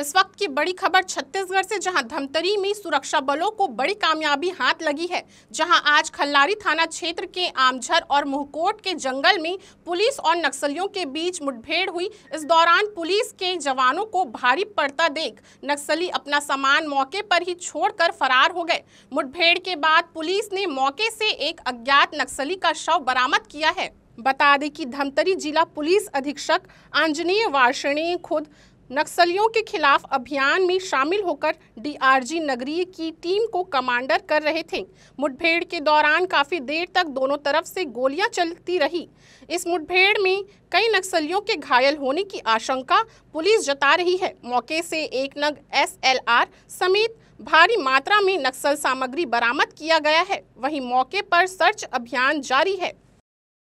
इस वक्त की बड़ी खबर छत्तीसगढ़ से जहां धमतरी में सुरक्षा बलों को बड़ी कामयाबी हाथ लगी है जहां आज खल्लारी थाना क्षेत्र के आमझर और मुहकोट के जंगल में पुलिस और नक्सलियों के बीच मुठभेड़ हुई इस दौरान पुलिस के जवानों को भारी पड़ता देख नक्सली अपना सामान मौके पर ही छोड़कर फरार हो गए मुठभेड़ के बाद पुलिस ने मौके से एक अज्ञात नक्सली का शव बरामद किया है बता दें कि धमतरी जिला पुलिस अधीक्षक आंजनीय वार्षणी खुद नक्सलियों के खिलाफ अभियान में शामिल होकर डीआरजी नगरीय की टीम को कमांडर कर रहे थे मुठभेड़ के दौरान काफ़ी देर तक दोनों तरफ से गोलियां चलती रही इस मुठभेड़ में कई नक्सलियों के घायल होने की आशंका पुलिस जता रही है मौके से एक नग एसएलआर समेत भारी मात्रा में नक्सल सामग्री बरामद किया गया है वहीं मौके पर सर्च अभियान जारी है